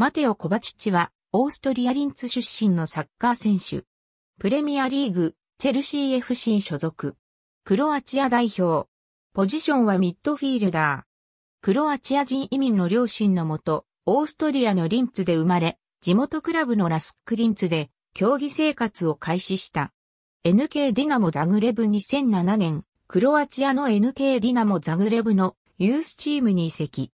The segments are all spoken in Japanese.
マテオ・コバチッチは、オーストリアリンツ出身のサッカー選手。プレミアリーグ、チェルシー FC 所属。クロアチア代表。ポジションはミッドフィールダー。クロアチア人移民の両親のもと、オーストリアのリンツで生まれ、地元クラブのラスックリンツで、競技生活を開始した。NK ディナモザグレブ2007年、クロアチアの NK ディナモザグレブのユースチームに移籍。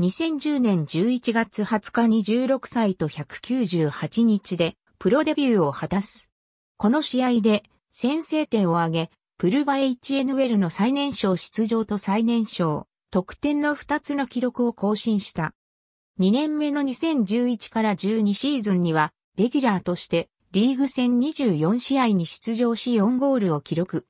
2010年11月20日に16歳と198日でプロデビューを果たす。この試合で先制点を挙げ、プルバ h n ルの最年少出場と最年少、得点の2つの記録を更新した。2年目の2011から12シーズンには、レギュラーとしてリーグ戦24試合に出場し4ゴールを記録。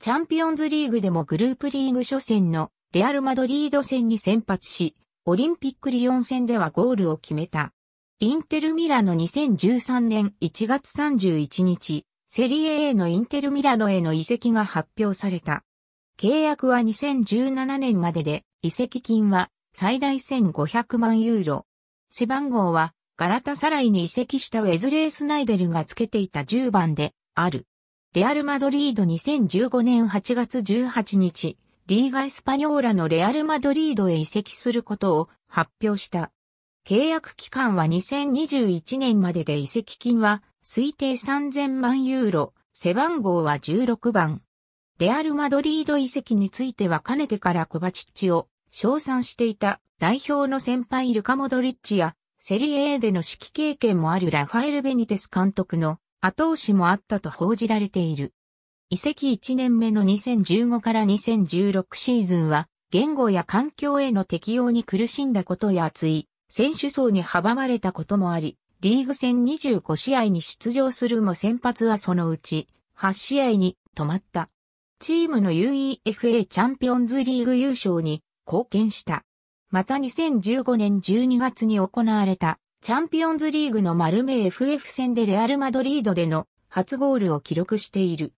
チャンピオンズリーグでもグループリーグ初戦のレアル・マドリード戦に先発し、オリンピックリヨン戦ではゴールを決めた。インテルミラノ2013年1月31日、セリエ A のインテルミラノへの移籍が発表された。契約は2017年までで、移籍金は最大1500万ユーロ。背番号はガラタサライに移籍したウェズレー・スナイデルがつけていた10番である。レアル・マドリード2015年8月18日、リーガ・エスパニョーラのレアル・マドリードへ移籍することを発表した。契約期間は2021年までで移籍金は推定3000万ユーロ、背番号は16番。レアル・マドリード移籍についてはかねてからコバチッチを称賛していた代表の先輩ルカ・モドリッチやセリエ A での指揮経験もあるラファエル・ベニテス監督の後押しもあったと報じられている。移籍1年目の2015から2016シーズンは、言語や環境への適用に苦しんだことや厚い、選手層に阻まれたこともあり、リーグ戦25試合に出場するも先発はそのうち、8試合に止まった。チームの UEFA チャンピオンズリーグ優勝に貢献した。また2015年12月に行われたチャンピオンズリーグのマルメ FF 戦でレアルマドリードでの初ゴールを記録している。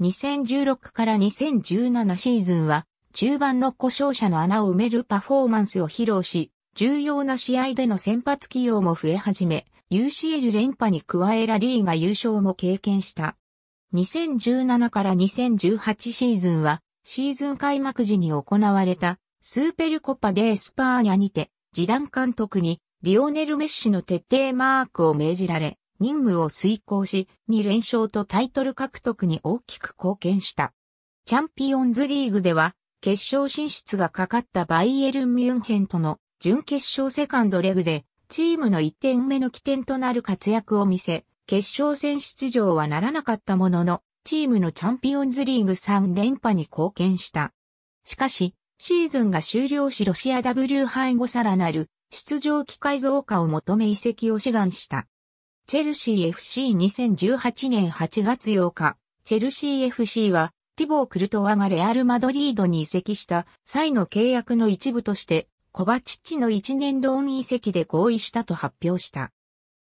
2016から2017シーズンは、中盤の故障者の穴を埋めるパフォーマンスを披露し、重要な試合での先発起用も増え始め、UCL 連覇に加えラリーが優勝も経験した。2017から2018シーズンは、シーズン開幕時に行われた、スーペルコパデースパーニャにて、時ダ監督に、リオネル・メッシュの徹底マークを命じられ、任務を遂行し、2連勝とタイトル獲得に大きく貢献した。チャンピオンズリーグでは、決勝進出がかかったバイエルン・ミュンヘンとの準決勝セカンドレグで、チームの1点目の起点となる活躍を見せ、決勝戦出場はならなかったものの、チームのチャンピオンズリーグ3連覇に貢献した。しかし、シーズンが終了しロシア W 杯後さらなる出場機会増加を求め移籍を志願した。チェルシー FC2018 年8月8日、チェルシー FC は、ティボー・クルトワがレアル・マドリードに移籍した際の契約の一部として、コバチッチの一年ローン移籍で合意したと発表した。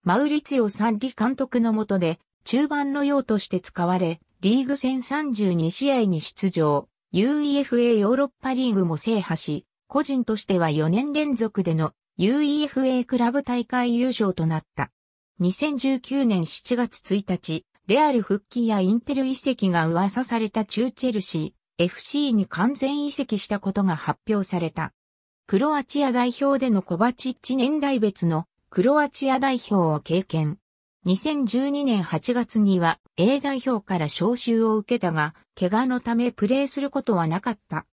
マウリツィオ・サンリ監督の下で、中盤の用として使われ、リーグ戦32試合に出場、UEFA ヨーロッパリーグも制覇し、個人としては4年連続での UEFA クラブ大会優勝となった。2019年7月1日、レアル復帰やインテル移籍が噂された中チェルシー、FC に完全移籍したことが発表された。クロアチア代表でのコバチッチ年代別のクロアチア代表を経験。2012年8月には A 代表から招集を受けたが、怪我のためプレーすることはなかった。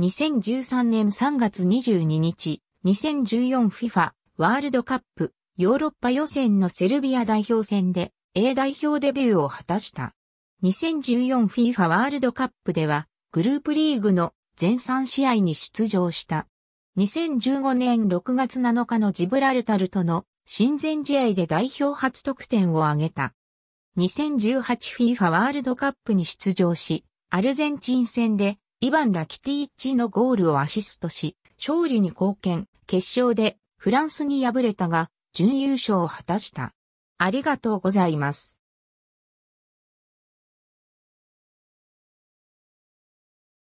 2013年3月22日、2014FIFA ワールドカップヨーロッパ予選のセルビア代表戦で A 代表デビューを果たした。2014FIFA ワールドカップではグループリーグの全3試合に出場した。2015年6月7日のジブラルタルとの親善試合で代表初得点を挙げた。2018FIFA ワールドカップに出場し、アルゼンチン戦でイバン・ラキティッチのゴールをアシストし、勝利に貢献、決勝でフランスに敗れたが、準優勝を果たした。ありがとうございます。